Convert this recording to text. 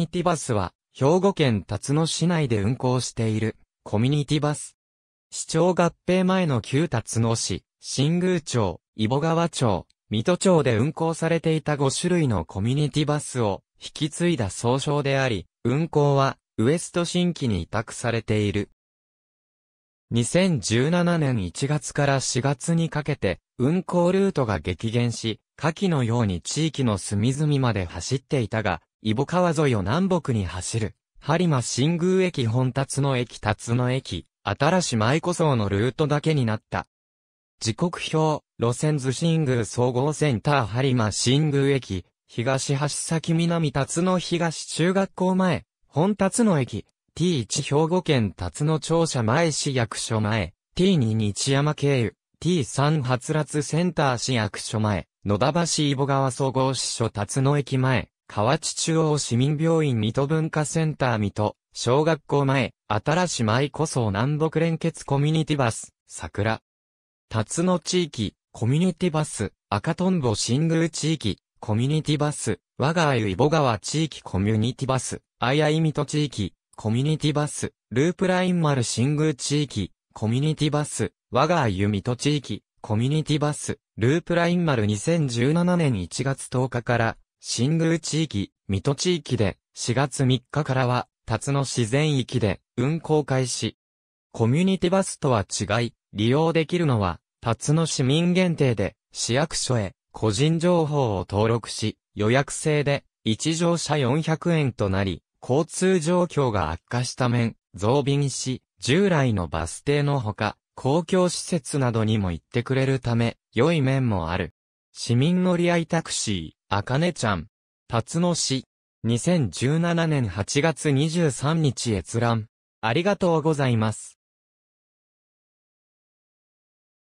ニティバスは、兵庫県辰野市内で運行している、コミュニティバス。市長合併前の旧辰野市、新宮町、伊保川町、水戸町で運行されていた5種類のコミュニティバスを引き継いだ総称であり、運行はウエスト新規に委託されている。2017年1月から4月にかけて運行ルートが激減し、下記のように地域の隅々まで走っていたが、イボ川沿いを南北に走る、播磨新宮駅本達の駅達の駅、新し舞子層のルートだけになった。時刻表、路線図新宮総合センター播磨新宮駅、東橋先南達の東中学校前、本達の駅、T1 兵庫県達の庁舎前市役所前、T2 日山経由、T3 発達センター市役所前、野田橋伊保川総合支所達野駅前、河内中央市民病院水戸文化センター水戸、小学校前、新し舞こそ南北連結コミュニティバス、桜。辰野地域、コミュニティバス、赤とんぼ新宮地域、コミュニティバス、我が愛ゆいぼ川地域コミュニティバス、あやいみと地域、コミュニティバス、ループライン丸新宮地域、コミュニティバス、我が愛ゆみと地域、コミュニティバス、ループライン丸2017年1月10日から、新宮地域、水戸地域で、4月3日からは、辰野自然域で、運行開始。コミュニティバスとは違い、利用できるのは、辰野市民限定で、市役所へ、個人情報を登録し、予約制で、一乗車400円となり、交通状況が悪化した面、増便し、従来のバス停のほか、公共施設などにも行ってくれるため、良い面もある。市民乗り合いタクシー。あかねちゃん、つのし、2017年8月23日閲覧。ありがとうございます。